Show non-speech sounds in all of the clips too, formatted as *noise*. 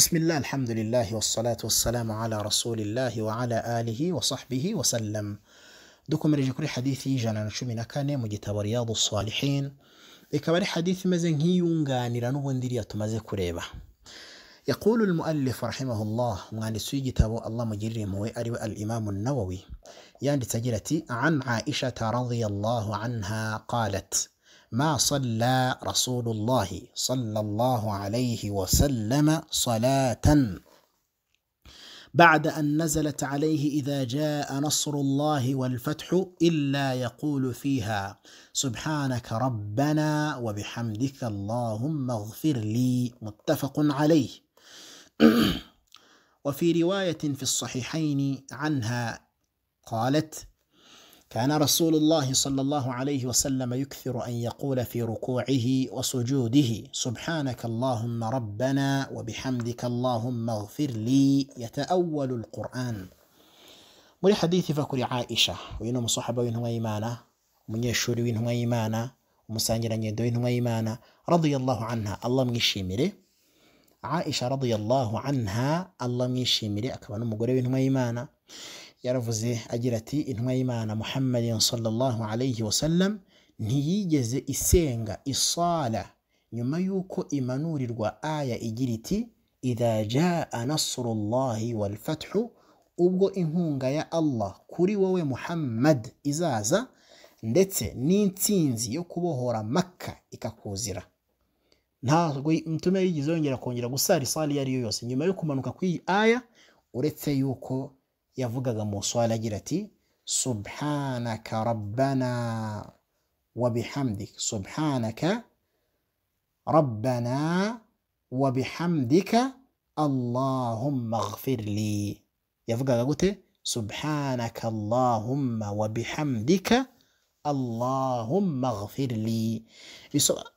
بسم الله الحمد لله والصلاة والسلام على رسول الله وعلى آله وصحبه وسلم دوكم kuri hadithi y'ijana na cumi na kane mu gitabo riyadu salihin ikaba ari hadithi imeze nk'iyunganira n'ubundi iriya tumaze يقول المؤلف رحمه الله مغاني سويجي تابو الله مجري موي أريو الإمام النووي يعني تجلتي عن عائشة رضي الله عنها قالت ما صلى رسول الله صلى الله عليه وسلم صلاة بعد أن نزلت عليه إذا جاء نصر الله والفتح إلا يقول فيها سبحانك ربنا وبحمدك اللهم اغفر لي متفق عليه *clears throat* وفي رواية في الصحيحين عنها قالت كان رسول الله صلى الله عليه وسلم يكثر أن يقول في ركوعه وسجوده سبحانك اللهم ربنا وبحمدك اللهم اغفر لي يتأول القرآن ولي حديث فكر عائشة وينهم صحبة وينهم إيمانة ومن يشهر وينهم إيمانة ومسانجر أن وينهم إيمانة رضي الله عنها الله من الشمري عائشة رضي الله عنها الله من الشمري أكبر نمو وينهم إيمانة yaravuze agira ati intumwa y'imana muhammadin sallallahu alayhi wasallam ntiyigeze isenga isala nyuma y'uko imanurirwa aya igira iti idha jaa nasurullahi ubwo inkunga ya Allah kuri wowe Muhammad izaza ndetse n'intsinzi yo kubohora maka ikakuzira ntabwo mtume yigeze yongera kongera gusara isali iyo ari yo yose nyuma yo kumanuka kw'iyi aya uretse yuko yavugaga mu swala agira ati subhanaka rabbana wa subhanaka rabbana wa allahumma ghfirli yavugaga gute subhanaka allahumma wa bihamdika allahumma ghfirli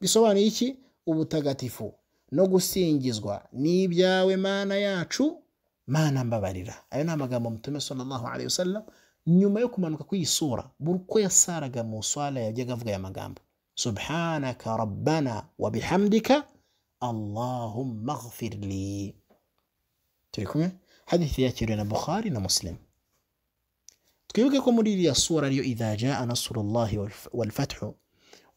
bisobanuye iki ubutagatifu no gusingizwa n'ibyawe mana yacu mana mbabarira ayo ni amagambo mutume sallallahu alaihi wasallam nyuma yo kumanuka kw'iyi sura buri uko yasaraga mu swala yajyaga avuga aya magambo subhanaka rabbana wa bihamdika allahumma ghfir li turi kumwe hadithi yakiriwe na bukhari na muslim twibuke ko muri iriya sura ariyo idha jaa nasrullahi walfathu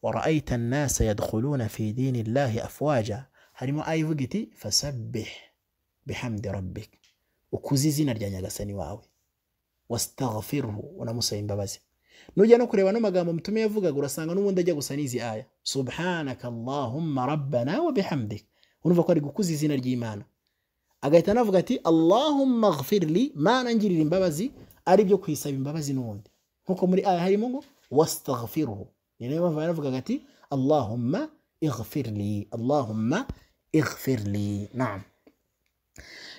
ورأيت الناس يدخلون في دين الله أفواجا هل ما أي فقتي فسبح بحمد ربك ukuze izina rya nyagasani wawe wasitaghfiruhu unamusaba imbabazi nujya no kureba no magambo mutume yavugaga urasanga n'ubundi ajya gusa n'izi aya subhanaka allahumma rabbana wa bihamdik urumva ko ari gukuza izina ry'imana agahita anavuga ati allahumma ghfirli mana ngirira imbabazi ari byo kwisaba imbabazi n'ubundi nkuko muri aya harimo ngo wastaghfirhu ni nayo mpamvu yaravugaga ati allahumma ighfirli allahumma ighfirli naam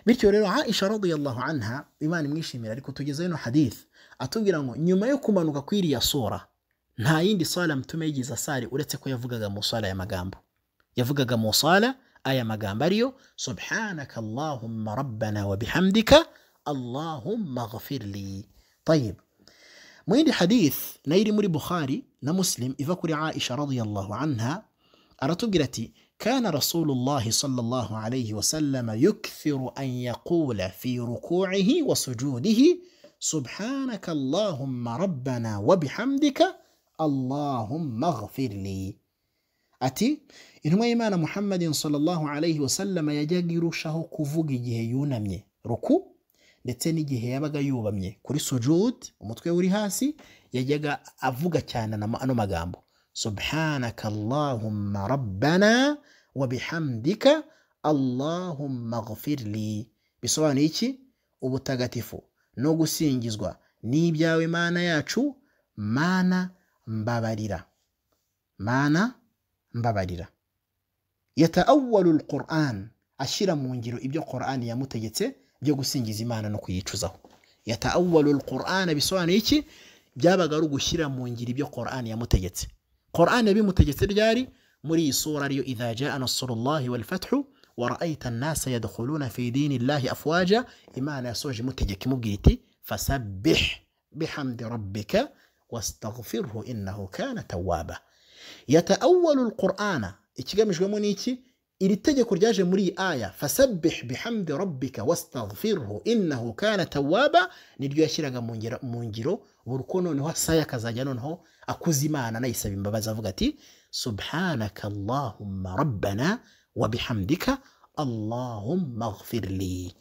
bityo rero aisha radiyallahu anha imana imwishimira ariko tugezeho ino hadith atubwira ngo nyuma yo kumanuka kw'iriya sura nta yindi sala mutume yigize asari uretse ko yavugaga mu sala aya magambo yavugaga mu sala aya magambo ariyo subhanaka allahumma rabbana wa bihamdika allahumma ghafirli طيب mu yindi hadith nayo iri muri Buhari na muslim iva kuri aisha radiyallahu anha aratubwira ati كان رسول الله صلى الله عليه وسلم يكثر أن يقول في ركوعه وسجوده سبحانك اللهم ربنا وبحمدك اللهم اغفر لي أتي إنما إيمان محمد صلى الله عليه وسلم يجاقي رشاه كفوقي جهي يونمي ركو ndetse gihe yabaga yubamye kuri sujud umutwe uri hasi yajyaga avuga cyane n'ano magambo subhanaka allahumma rabbana wa bihamdika allahumma gufirli bisobanuye iki ubutagatifu no gusingizwa n'ibyawe mana yacu mana mbabarira mana mbabarira yata awwalu Qur'an ashyira mu ngiro ibyo Qur'an yamutegetse byo gusingiza imana no kuyicuzaho yata awwalu Qur'an bisobanuye iki byabaga ari ugushyira mu ngiro ibyo Qur'an yamutegetse قرآن نبي متجسد جاري مري صورة ريو إذا جاء نصر الله والفتح ورأيت الناس يدخلون في دين الله أفواجا إما سوج متجك مجيتي فسبح بحمد ربك واستغفره إنه كان توابا يتأول القرآن إتجامش ومونيتي إلى التجك رجاج مري آية فسبح بحمد ربك واستغفره إنه كان توابا نريو يشيرا منجرو uko noneho asaya akazajya noneho akuza imana anayisaba imbabazi avuga ati subhanaka allahumma rabbana wa bihamdika allahumma ghfirli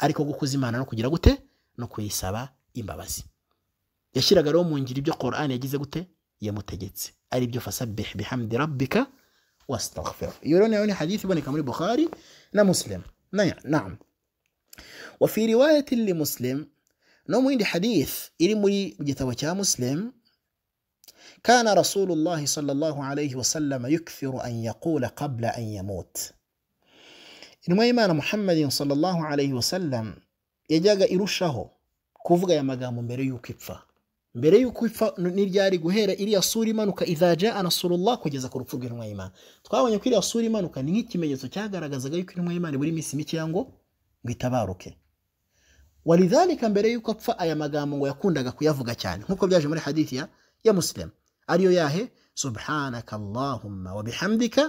ariko gukuza imana no kugira gute no kuyisaba imbabazi yashyiraga rero mu ngiro ibyo korani yagize gute yamutegetse ari byo fasabih bihamdi rabbika wastaghfir iyo rero nayo ni hadithi iboneka muri Bukhari na Muslim na naam وفي رواية لمسلم n'omuhindi hadith iri muri gitabo cya muslim kana rasulullahi salllahu alaihi wasallama yukthiru an yaqula qabla an yamut intumwa y'imana muhammadin salllahu alaihi wasallam yajyaga irushaho kuvuga aya magambo mbere y'uko ipfa mbere y'uko ipfa n'iryari guhera iriya sura imanuka idha jaa nasurullah kugeza ku rupfu rw'intumwa y'imana twabonye ko iriya sura imanuka ni nk'ikimenyetso cyagaragazaga yuko intumwa y'imana buri minsi mike yango ngo itabaruke walidhalika mbere yuko apfa aya magambo ngo yakundaga kuyavuga cyane nk'uko byaje muri hadithi ya, ya muslim ariyo yahe subhanaka allahumma wa bihamdika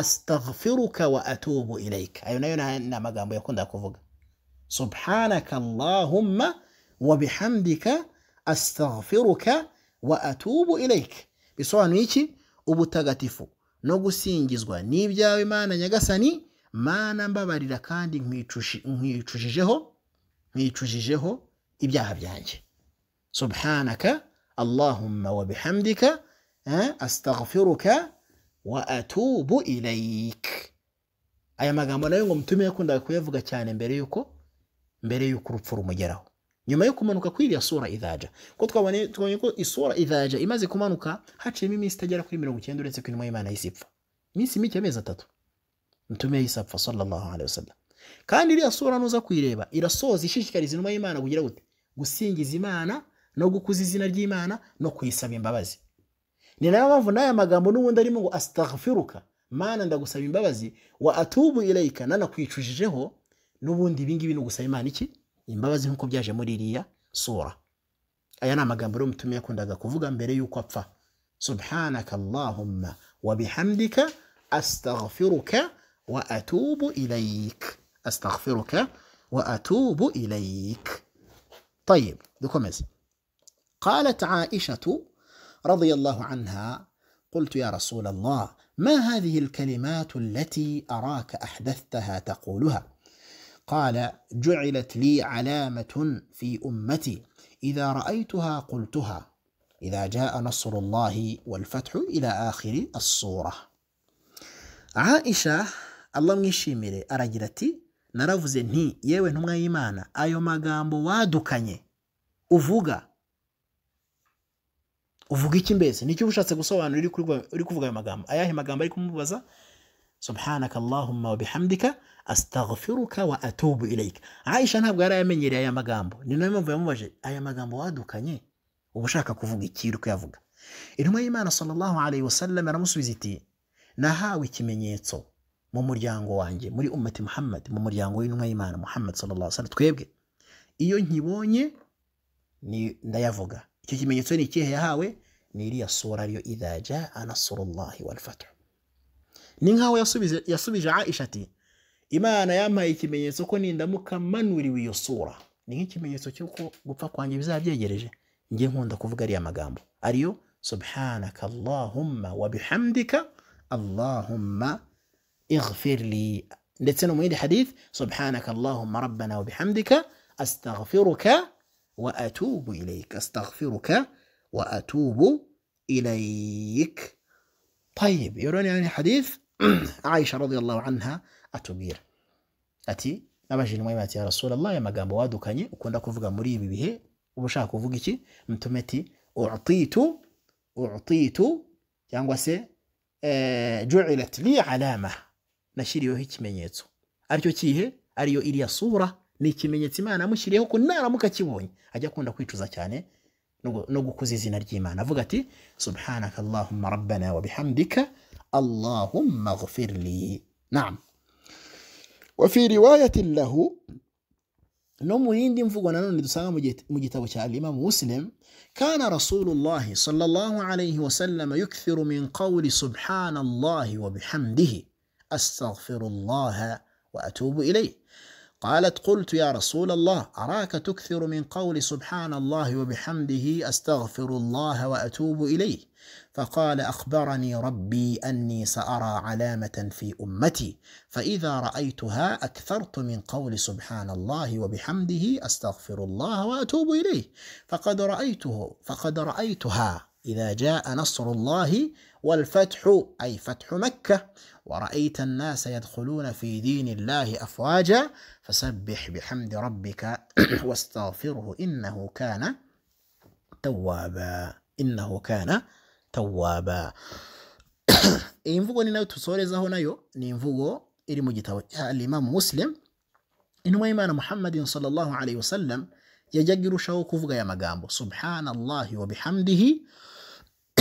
astaghfiruka wa atubu ilaika ayo nayo na magambo yakundaga kuvuga subhanaka allahumma wa bihamdika astaghfiruka wa atubu ilaika bisobanuye iki ubutagatifu no gusingizwa n'ibyawe mana nyagasani mana mbabarira kandi nkwicujijeho mwicujijeho ibyaha byanjye subhanaka allahumma wa bihamdika eh, astaghfiruka wa atubu ilayik aya magambo nayo ngo mutume yakundaga kuyavuga cyane mbere yuko mbere yuko urupfu rumugeraho nyuma yo kumanuka kw'iriya sura idaja ko twabonye ko isura idaja imaze kumanuka haciyemo iminsi itagera kuri mirongo icyenda uretse ko intumwa y'imana y'isi iminsi mike amezi atatu mutume yahise apfa sallallahu alaihi wasallam kandi iriya sura nuza kuyireba irasoza ishishikariza inuma y'imana kugira gute gusingiza imana no gukuza izina ry'imana no kuyisaba imbabazi ni nayo mpamvu n'aya magambo n'ubundi arimo ngo asitafiruka mana ndagusaba imbabazi wa atubu irayika nanakwicujijeho n'ubundi ibingibi ni ugusaba imana iki imbabazi nk'uko byaje muri iriya sura aya ni amagambo rero mutumye yakundaga kuvuga mbere y'uko apfa subhanaka allahumma wa bihamdika asitafiruka wa atubu irayika أستغفرك وأتوب إليك طيب دوكمز قالت عائشة رضي الله عنها قلت يا رسول الله ما هذه الكلمات التي أراك أحدثتها تقولها قال جعلت لي علامة في أمتي إذا رأيتها قلتها إذا جاء نصر الله والفتح إلى آخر الصورة عائشة الله يشمري أرجلتي naravuze nti yewe ntumwa y'imana ayo magambo wadukanye uvuga uvuga iki mbese nicyo uba ushatse gusobanura uri kuvuga ayo magambo ayahe magambo ari kumubaza subhanaka allahumma wa bihamdika wa atubu ilayka aisha ntabwo yari yamenyereye aya magambo ni nayo mpamvu yamubaje aya magambo wadukanye uba ushaka kuvuga iki uri kuyavuga intumwa y'imana sallallahu alayhi wasallam aramusubiza iti nahawe ikimenyetso mu muryango wanjye muri umati muhammad mu muryango w'intumwa y'imana muhammad sallallahu alaihi twebwe iyo nkibonye ndayavuga icyo kimenyetso ni ikihe yahawe ni iriya sura ariyo idaja anasurullahi walfatu ni nkaho yasubije aisha ati imana yampaye ikimenyetso ko nindamuka manuriwe iyo sura ni nk'ikimenyetso cy'uko gupfa kwanjye bizabyegereje njye nkunda kuvuga ariya magambo ariyo subhanaka allahumma wa bihamdika allahumma اغفر لي نتسنو مويد حديث سبحانك اللهم ربنا وبحمدك أستغفرك وأتوب إليك أستغفرك وأتوب إليك طيب يروني عن الحديث *clears throat* عائشة رضي الله عنها اتوبير أتي نباجي المهمة يا رسول الله يما قام بوادو كاني وكونا كفقا مريبي به وبشا كفقيتي متي أعطيت أعطيت يعني سي آه، جعلت لي علامة nashyiriweho ikimenyetso aricyo kihe ariyo iriya sura ni ikimenyetso imana yamushyiriyeho ko naramuka kibonye ajya akunda kwicuza cyane no gukuza izina ry'imana avuga ati subhanaka allahumma rabbana wa bihamdika allahumma ghfirli naam wa fi riwayatin lahu no mu yindi mvugo nanone dusanga mu gitabo cya imam muslim kana rasulullahi salllah alaihi wasallama yukthiru min qawli subhanallahi wa bihamdihi أستغفر الله وأتوب إليه قالت قلت يا رسول الله أراك تكثر من قول سبحان الله وبحمده أستغفر الله وأتوب إليه فقال أخبرني ربي أني سأرى علامة في أمتي فإذا رأيتها أكثرت من قول سبحان الله وبحمده أستغفر الله وأتوب إليه فقد رأيته فقد رأيتها إذا جاء نصر الله والفتح أي فتح مكة ورأيت الناس يدخلون في دين الله أفواجا فسبح بحمد ربك واستغفره إنه كان توابا إنه كان توابا iyi mvugo ni nayo tusorezaho nayo ni imvugo iri mu gitabo cya alimamu muslim intumwa y'imana muhammadin sallallahu alayhi wasallam yajyaga irushaho kuvuga aya magambo subhanallahi wa bihamdihi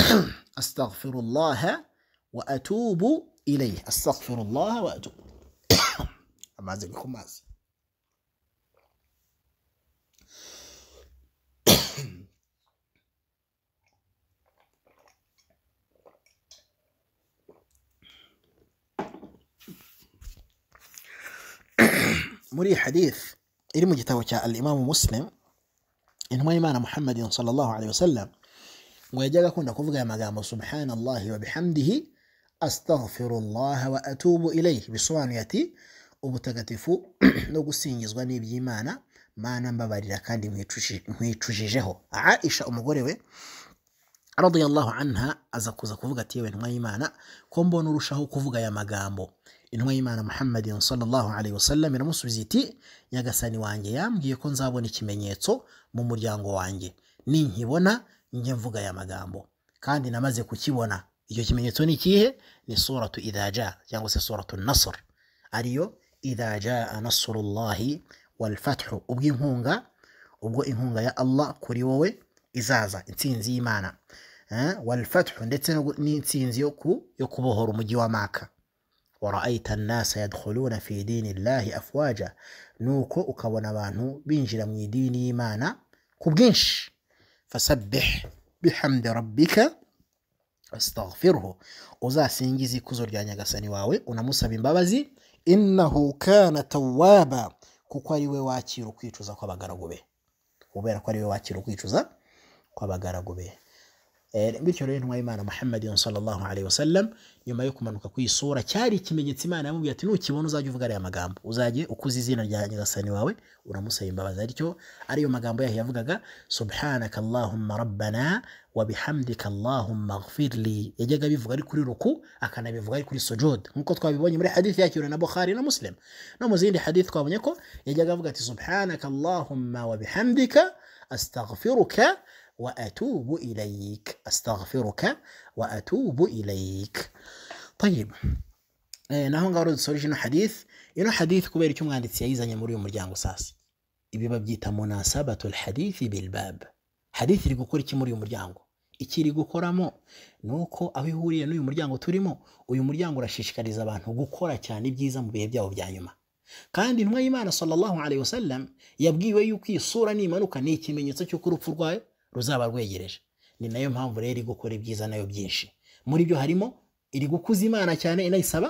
*clears throat* أستغفر الله وأتوب إليه أستغفر الله وأتوب *coughs* أما زيكم ماز مري حديث إلى مجتوى الإمام مسلم إنه ما إيمان محمد صلى الله عليه وسلم ngo yajyaga akunda kuvuga aya magambo subhanallahi wa bihamdihi astaghfirullah wa atubu ilayhi bisobanuye ati ubutagatifu *clears throat* no gusingizwa n'iby'imana mana mbabarira kandi nkwicujijeho isha umugore we radiyallahu anha aza kuza kuvuga ati yewe intumwa y'imana ko mbona urushaho kuvuga aya magambo intumwa y'imana muhammadin sallallahu alaihi wasallam iramusubiza iti nyagasani wanjye yambwiye ko nzabona ikimenyetso mu muryango wanjye ninkibona njya mvuga aya magambo kandi namaze kukibona icyo kimenyetso ni ikihe ni suratu idaja cyangwa se suratu nasr ariyo idaja nasurullahi walfathu ubwo inkunga ubwo inkunga ya allah kuri wowe izaza intsinzi y'imana eh? walfathu ndetse n'intsinzi yo kubohora umujyi wa maka warayita nasa yadkhuluna fi dini llahi afwaja nuko ukabona abantu binjira mu idini y'imana ku bwinshi fasabehe bihamde rabika asitaghfiruhu uzasingize ikuzo rya nyagasani wawe unamusaba imbabazi innahu kana tawwaba kuko ari we wakira ukwicuza kw'abagaragu be kubera ko ari we wakira ukwicuza kw'abagaragu be Eh, bityo rero intumwa y'imana Muhammad sallallahu alayhi wa sallam nyuma yo kumanuka ku isura cyari ikimenyetso imana yamubwiye ati nukibona uzajya uvuga ariya magambo uzajye ukuza izina rya nyagasani wawe uramusaba imbabazi aricyo ariyo magambo yahe yavugaga subhanaka allahumma rabbana wa bihamdika allahumma ghfirli yajyaga abivuga ari kuri ruku akanabivuga ari kuri sujud nkuko twabibonye muri hadith yakiriwe na Bukhari na Muslim no mu zindi hadith twabonye ko yajyaga avuga ati subhanaka allahumma wa bihamdika astaghfiruka وأتوب إليك أستغفرك وأتوب إليك طيب naho ngaho rero ino hadith ino hadith kubera icyo umwanditsi yayizanye muri uyu muryango sasa ibi babyita munasabatu hadithi bilbab hadith iri gukora iki muri uyu muryango ikiri gukoramo ni uko aho ihuriye n'uyu muryango turimo uyu muryango urashishikariza abantu gukora cyane ibyiza mu bihe byabo bya nyuma kandi intumwa y'imana sallallahu alayhi wasallam yabwiwe yuko iyi sura nimanuka ni ikimenyetso cy'uko urupfu rwayo ruzaba rwegereje ni nayo mpamvu rero iri gukora ibyiza nayo byinshi muri byo harimo iri gukuza imana cyane inayisaba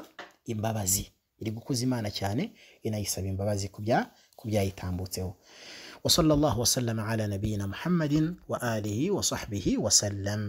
imbabazi iri gukuza imana cyane inayisaba imbabazi ku byayitambutseho وصلى الله وسلم على نبينا محمد وآله وصحبه وسلم